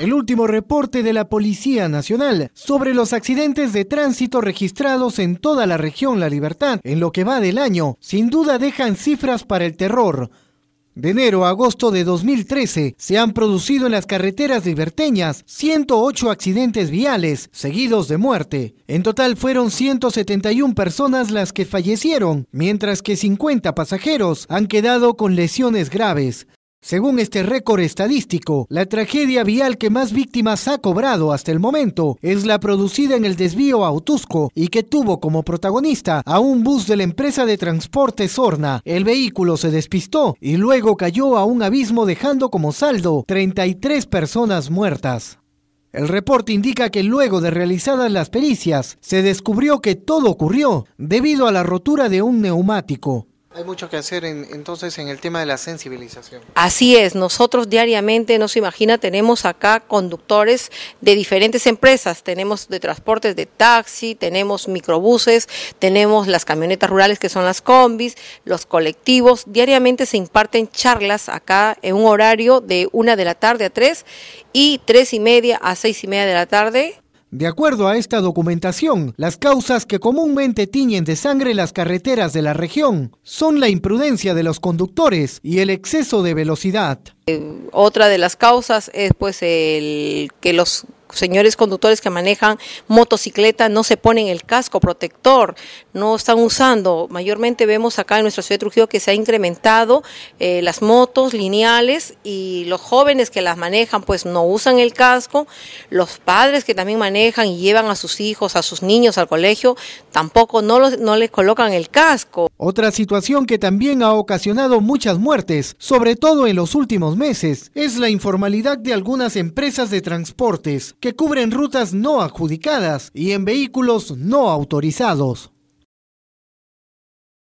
el último reporte de la Policía Nacional sobre los accidentes de tránsito registrados en toda la región La Libertad en lo que va del año, sin duda dejan cifras para el terror. De enero a agosto de 2013 se han producido en las carreteras liberteñas 108 accidentes viales, seguidos de muerte. En total fueron 171 personas las que fallecieron, mientras que 50 pasajeros han quedado con lesiones graves. Según este récord estadístico, la tragedia vial que más víctimas ha cobrado hasta el momento es la producida en el desvío a Autusco y que tuvo como protagonista a un bus de la empresa de transporte Sorna. El vehículo se despistó y luego cayó a un abismo dejando como saldo 33 personas muertas. El reporte indica que luego de realizadas las pericias, se descubrió que todo ocurrió debido a la rotura de un neumático. Hay mucho que hacer entonces en el tema de la sensibilización. Así es, nosotros diariamente, no se imagina, tenemos acá conductores de diferentes empresas, tenemos de transportes de taxi, tenemos microbuses, tenemos las camionetas rurales que son las combis, los colectivos, diariamente se imparten charlas acá en un horario de una de la tarde a tres y tres y media a seis y media de la tarde de acuerdo a esta documentación, las causas que comúnmente tiñen de sangre las carreteras de la región son la imprudencia de los conductores y el exceso de velocidad. Eh, otra de las causas es pues el que los señores conductores que manejan motocicleta no se ponen el casco protector, no están usando. Mayormente vemos acá en nuestra ciudad de Trujillo que se ha incrementado eh, las motos lineales y los jóvenes que las manejan pues no usan el casco, los padres que también manejan y llevan a sus hijos, a sus niños al colegio, tampoco no les colocan el casco. Otra situación que también ha ocasionado muchas muertes, sobre todo en los últimos meses, es la informalidad de algunas empresas de transportes que cubren rutas no adjudicadas y en vehículos no autorizados.